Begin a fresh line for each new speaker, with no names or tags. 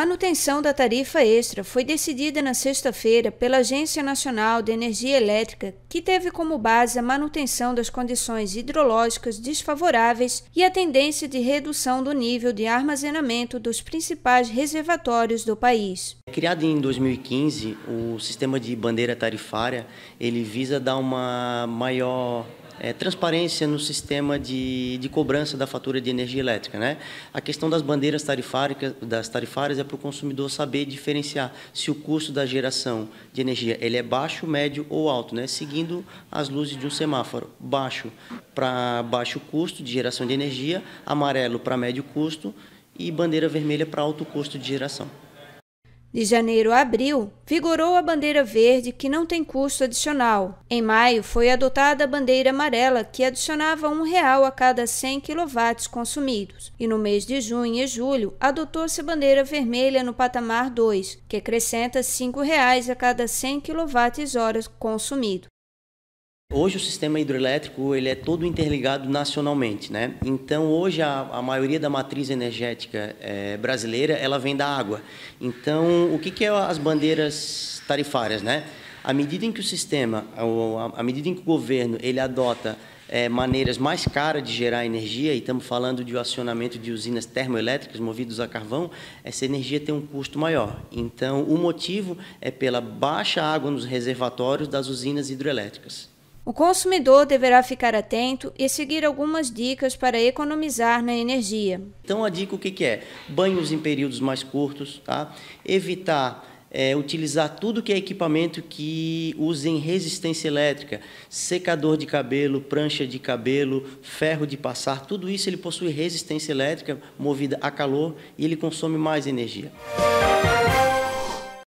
manutenção da tarifa extra foi decidida na sexta-feira pela Agência Nacional de Energia Elétrica, que teve como base a manutenção das condições hidrológicas desfavoráveis e a tendência de redução do nível de armazenamento dos principais reservatórios do país.
Criado em 2015, o sistema de bandeira tarifária ele visa dar uma maior é, transparência no sistema de, de cobrança da fatura de energia elétrica. Né? A questão das bandeiras tarifárias, das tarifárias é para o consumidor saber diferenciar se o custo da geração de energia ele é baixo, médio ou alto, né? seguindo as luzes de um semáforo. Baixo para baixo custo de geração de energia, amarelo para médio custo e bandeira vermelha para alto custo de geração.
De janeiro a abril, vigorou a bandeira verde, que não tem custo adicional. Em maio, foi adotada a bandeira amarela, que adicionava um real a cada 100 kW consumidos. E no mês de junho e julho, adotou-se a bandeira vermelha no patamar 2, que acrescenta R$ reais a cada 100 kWh consumido.
Hoje o sistema hidroelétrico ele é todo interligado nacionalmente, né? Então hoje a, a maioria da matriz energética é, brasileira ela vem da água. Então o que, que é as bandeiras tarifárias, né? À medida em que o sistema, à medida em que o governo ele adota é, maneiras mais caras de gerar energia, e estamos falando de o acionamento de usinas termoelétricas movidas a carvão, essa energia tem um custo maior. Então, o motivo é pela baixa água nos reservatórios das usinas hidroelétricas.
O consumidor deverá ficar atento e seguir algumas dicas para economizar na energia.
Então a dica o que, é? Banhos em períodos mais curtos, tá? evitar é, utilizar tudo que é equipamento que use em resistência elétrica, secador de cabelo, prancha de cabelo, ferro de passar, tudo isso ele possui resistência elétrica movida a calor e ele consome mais energia. Música